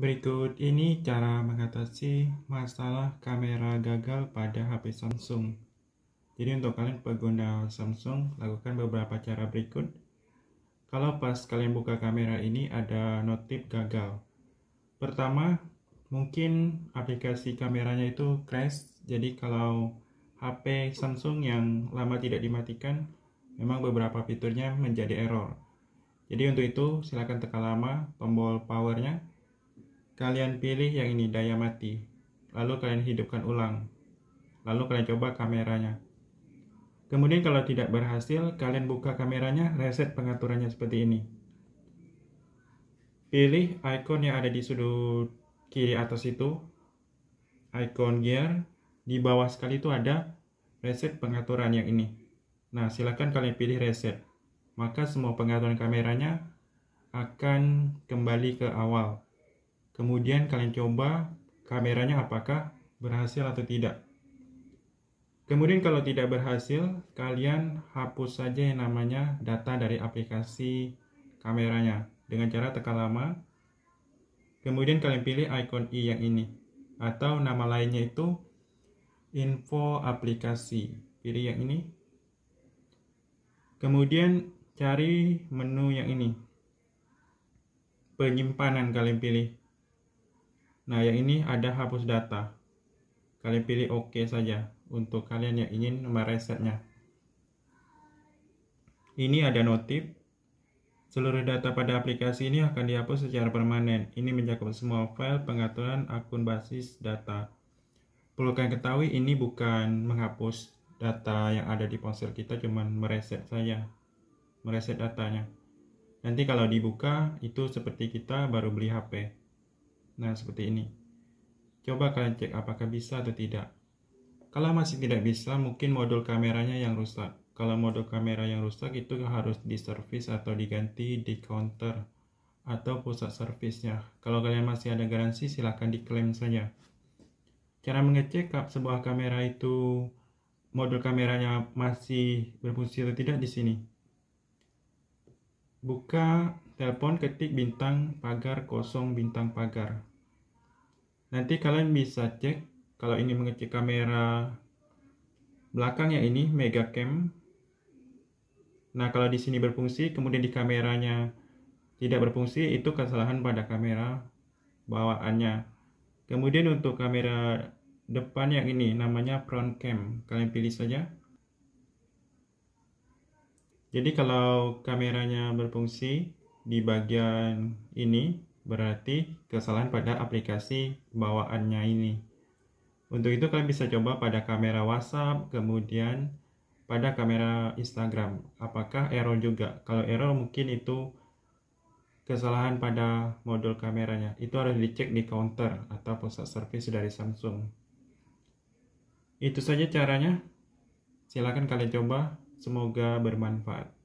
Berikut ini cara mengatasi masalah kamera gagal pada HP Samsung. Jadi untuk kalian pengguna Samsung, lakukan beberapa cara berikut. Kalau pas kalian buka kamera ini ada notif gagal. Pertama, mungkin aplikasi kameranya itu crash. Jadi kalau HP Samsung yang lama tidak dimatikan, memang beberapa fiturnya menjadi error. Jadi untuk itu, silakan tekan lama tombol powernya Kalian pilih yang ini daya mati, lalu kalian hidupkan ulang. Lalu kalian coba kameranya. Kemudian kalau tidak berhasil, kalian buka kameranya, reset pengaturannya seperti ini. Pilih icon yang ada di sudut kiri atas itu, icon gear, di bawah sekali itu ada reset pengaturan yang ini. Nah, silakan kalian pilih reset. Maka semua pengaturan kameranya akan kembali ke awal. Kemudian kalian coba kameranya apakah berhasil atau tidak. Kemudian kalau tidak berhasil, kalian hapus saja yang namanya data dari aplikasi kameranya dengan cara tekan lama. Kemudian kalian pilih icon i yang ini atau nama lainnya itu info aplikasi. Pilih yang ini. Kemudian cari menu yang ini. Penyimpanan kalian pilih. Nah, yang ini ada hapus data. Kalian pilih OK saja untuk kalian yang ingin meresetnya. Ini ada notif. Seluruh data pada aplikasi ini akan dihapus secara permanen. Ini mencakup semua file pengaturan akun basis data. Perlu kalian ketahui ini bukan menghapus data yang ada di ponsel kita, cuman mereset saja. Mereset datanya. Nanti kalau dibuka itu seperti kita baru beli HP. Nah, seperti ini. Coba kalian cek apakah bisa atau tidak. Kalau masih tidak bisa, mungkin modul kameranya yang rusak. Kalau modul kamera yang rusak itu harus diservis atau diganti di counter atau pusat servisnya. Kalau kalian masih ada garansi, silahkan diklaim saja. Cara mengecek sebuah kamera itu modul kameranya masih berfungsi atau tidak di sini. Buka telepon ketik bintang pagar kosong bintang pagar. Nanti kalian bisa cek kalau ini mengecek kamera belakangnya ini mega cam. Nah, kalau di sini berfungsi, kemudian di kameranya tidak berfungsi, itu kesalahan pada kamera bawaannya. Kemudian untuk kamera depan yang ini namanya front cam. Kalian pilih saja. Jadi kalau kameranya berfungsi di bagian ini berarti kesalahan pada aplikasi bawaannya ini. Untuk itu kalian bisa coba pada kamera WhatsApp, kemudian pada kamera Instagram. Apakah error juga? Kalau error mungkin itu kesalahan pada modul kameranya. Itu harus dicek di counter atau pusat servis dari Samsung. Itu saja caranya. Silakan kalian coba. Semoga bermanfaat.